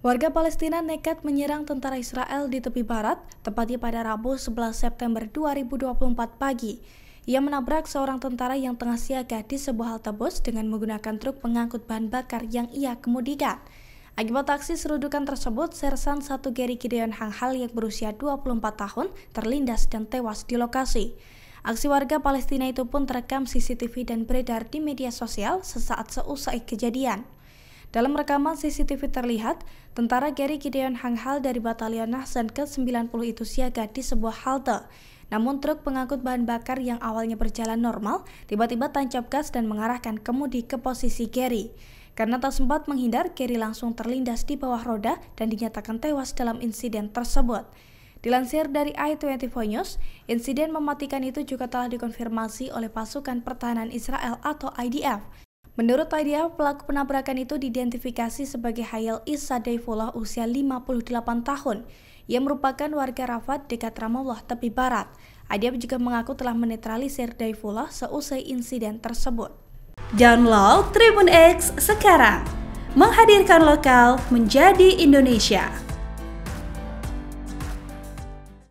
Warga Palestina nekat menyerang tentara Israel di tepi barat, tepatnya pada Rabu 11 September 2024 pagi. Ia menabrak seorang tentara yang tengah siaga di sebuah halte bus dengan menggunakan truk pengangkut bahan bakar yang ia kemudikan. Akibat aksi serudukan tersebut, Sersan 1 Gary Gideon Hanghal yang berusia 24 tahun terlindas dan tewas di lokasi. Aksi warga Palestina itu pun terekam CCTV dan beredar di media sosial sesaat seusai kejadian. Dalam rekaman CCTV terlihat, tentara Gary Gideon Hanghal dari Batalion Nahsen ke-90 itu siaga di sebuah halte. Namun truk pengangkut bahan bakar yang awalnya berjalan normal, tiba-tiba tancap gas dan mengarahkan kemudi ke posisi Gary. Karena tak sempat menghindar, Gary langsung terlindas di bawah roda dan dinyatakan tewas dalam insiden tersebut. Dilansir dari i24 News, insiden mematikan itu juga telah dikonfirmasi oleh pasukan pertahanan Israel atau IDF Menurut Paidia, pelaku penabrakan itu diidentifikasi sebagai Hayal Isa Daifullah usia 58 tahun. Ia merupakan warga Rafat dekat Ramallah, tepi barat. Adia juga mengaku telah menetralisir Daifullah seusai insiden tersebut. Download Tribun X sekarang, menghadirkan lokal menjadi Indonesia.